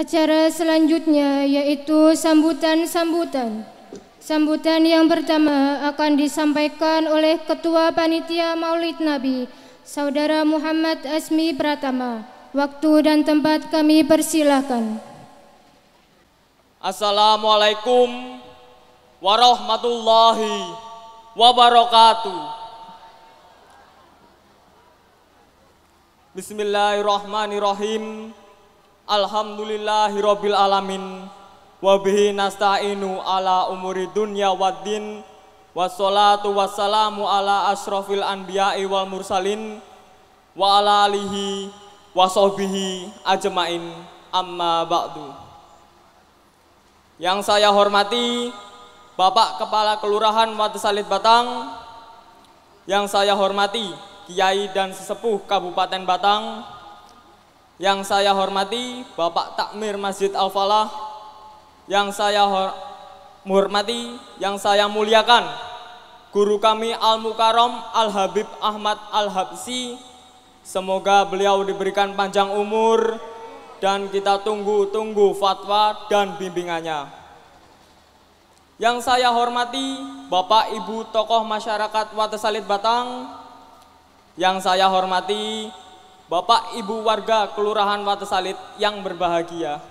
Acara selanjutnya yaitu sambutan-sambutan. Sambutan yang pertama akan disampaikan oleh Ketua Panitia Maulid Nabi, Saudara Muhammad Asmi Pratama. Waktu dan tempat kami persilahkan. Assalamualaikum warahmatullahi wabarakatuh. Bismillahirrahmanirrahim. Alhamdulillahirabbil alamin wa bihi nasta'inu ala umuri dunya waddin wassalatu wassalamu ala asrofil anbiya'i wal mursalin wa ala alihi wa sahbihi ajmain amma ba'du Yang saya hormati Bapak Kepala Kelurahan Watesalit Batang yang saya hormati Kiai dan Sesepuh Kabupaten Batang yang saya hormati Bapak Takmir Masjid Al-Falah, yang saya hormati, yang saya muliakan, guru kami Al-Mukarom Al-Habib Ahmad Al-Habsi, semoga beliau diberikan panjang umur, dan kita tunggu-tunggu fatwa dan bimbingannya. Yang saya hormati Bapak Ibu tokoh masyarakat Watesalit Batang, yang saya hormati Bapak Ibu warga Kelurahan Watesalit yang berbahagia.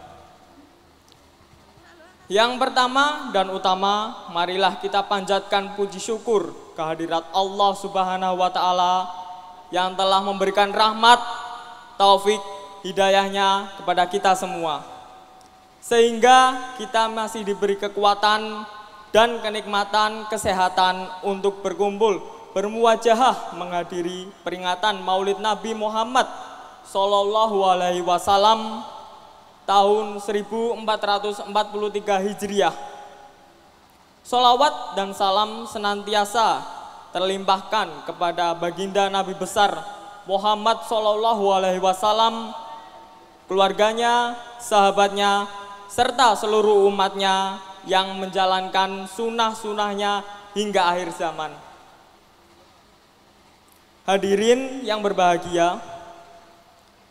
Yang pertama dan utama, marilah kita panjatkan puji syukur kehadirat Allah Subhanahu wa taala yang telah memberikan rahmat, taufik, hidayahnya kepada kita semua. Sehingga kita masih diberi kekuatan dan kenikmatan kesehatan untuk berkumpul bermuajahah menghadiri peringatan Maulid Nabi Muhammad Shallallahu Alaihi Wasallam tahun 1443 Hijriah. Salawat dan salam senantiasa terlimpahkan kepada baginda Nabi besar Muhammad Shallallahu Alaihi Wasallam, keluarganya, sahabatnya, serta seluruh umatnya yang menjalankan sunnah-sunnahnya hingga akhir zaman. Hadirin yang berbahagia,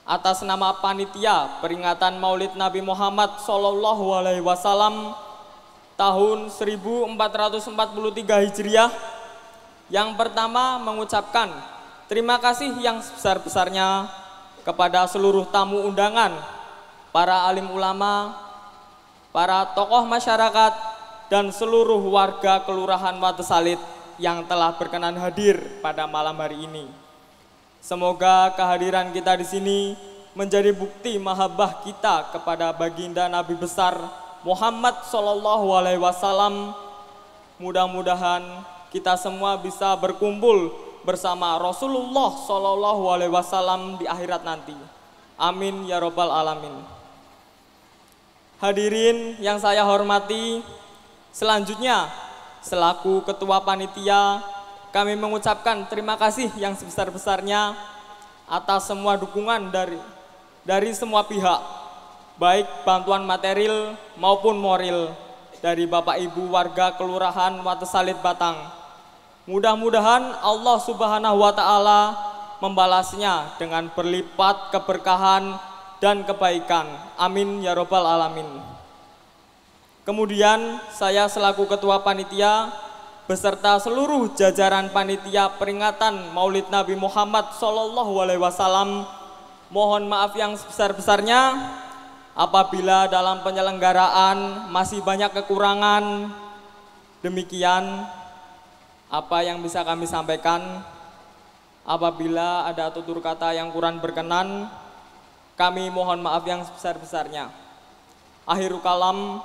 atas nama panitia peringatan Maulid Nabi Muhammad Shallallahu Alaihi Wasallam tahun 1443 Hijriah yang pertama mengucapkan terima kasih yang sebesar-besarnya kepada seluruh tamu undangan, para alim ulama, para tokoh masyarakat, dan seluruh warga Kelurahan Watesalit yang telah berkenan hadir pada malam hari ini. Semoga kehadiran kita di sini menjadi bukti mahabbah kita kepada baginda Nabi besar Muhammad Shallallahu Alaihi Wasallam. Mudah-mudahan kita semua bisa berkumpul bersama Rasulullah Shallallahu Alaihi Wasallam di akhirat nanti. Amin ya robbal alamin. Hadirin yang saya hormati, selanjutnya Selaku Ketua Panitia, kami mengucapkan terima kasih yang sebesar-besarnya atas semua dukungan dari dari semua pihak, baik bantuan material maupun moral dari Bapak Ibu warga Kelurahan Watesalit Batang. Mudah-mudahan Allah Subhanahu wa taala membalasnya dengan berlipat keberkahan dan kebaikan. Amin ya robbal alamin. Kemudian saya selaku ketua panitia beserta seluruh jajaran panitia peringatan Maulid Nabi Muhammad Shallallahu Alaihi Wasallam mohon maaf yang sebesar-besarnya apabila dalam penyelenggaraan masih banyak kekurangan demikian apa yang bisa kami sampaikan apabila ada tutur kata yang kurang berkenan kami mohon maaf yang sebesar-besarnya akhirul kalam